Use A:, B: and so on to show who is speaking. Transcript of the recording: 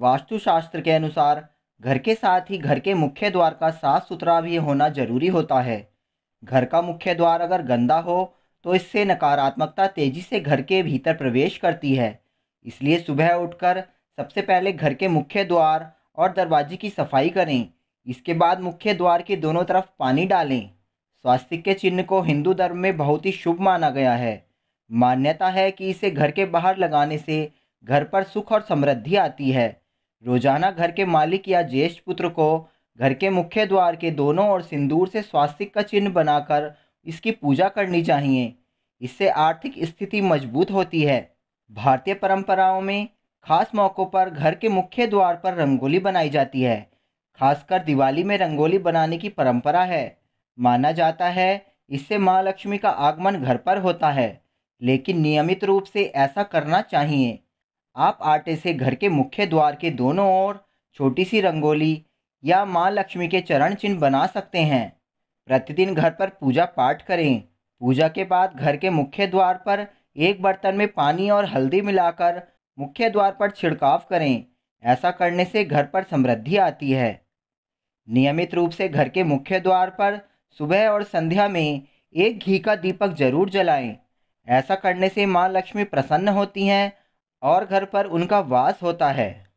A: वास्तुशास्त्र के अनुसार घर के साथ ही घर के मुख्य द्वार का साफ सुथरा भी होना जरूरी होता है घर का मुख्य द्वार अगर गंदा हो तो इससे नकारात्मकता तेजी से घर के भीतर प्रवेश करती है इसलिए सुबह उठकर सबसे पहले घर के मुख्य द्वार और दरवाजे की सफाई करें इसके बाद मुख्य द्वार के दोनों तरफ पानी डालें स्वास्तिक के चिन्ह को हिंदू धर्म में बहुत ही शुभ माना गया है मान्यता है कि इसे घर के बाहर लगाने से घर पर सुख और समृद्धि आती है रोजाना घर के मालिक या ज्येष्ठ पुत्र को घर के मुख्य द्वार के दोनों ओर सिंदूर से स्वास्तिक का चिन्ह बनाकर इसकी पूजा करनी चाहिए इससे आर्थिक स्थिति मजबूत होती है भारतीय परंपराओं में खास मौक़ों पर घर के मुख्य द्वार पर रंगोली बनाई जाती है खासकर दिवाली में रंगोली बनाने की परंपरा है माना जाता है इससे माँ लक्ष्मी का आगमन घर पर होता है लेकिन नियमित रूप से ऐसा करना चाहिए आप आटे से घर के मुख्य द्वार के दोनों ओर छोटी सी रंगोली या माँ लक्ष्मी के चरण चिन्ह बना सकते हैं प्रतिदिन घर पर पूजा पाठ करें पूजा के बाद घर के मुख्य द्वार पर एक बर्तन में पानी और हल्दी मिलाकर मुख्य द्वार पर छिड़काव करें ऐसा करने से घर पर समृद्धि आती है नियमित रूप से घर के मुख्य द्वार पर सुबह और संध्या में एक घी का दीपक जरूर जलाएं। ऐसा करने से माँ लक्ष्मी प्रसन्न होती हैं और घर पर उनका वास होता है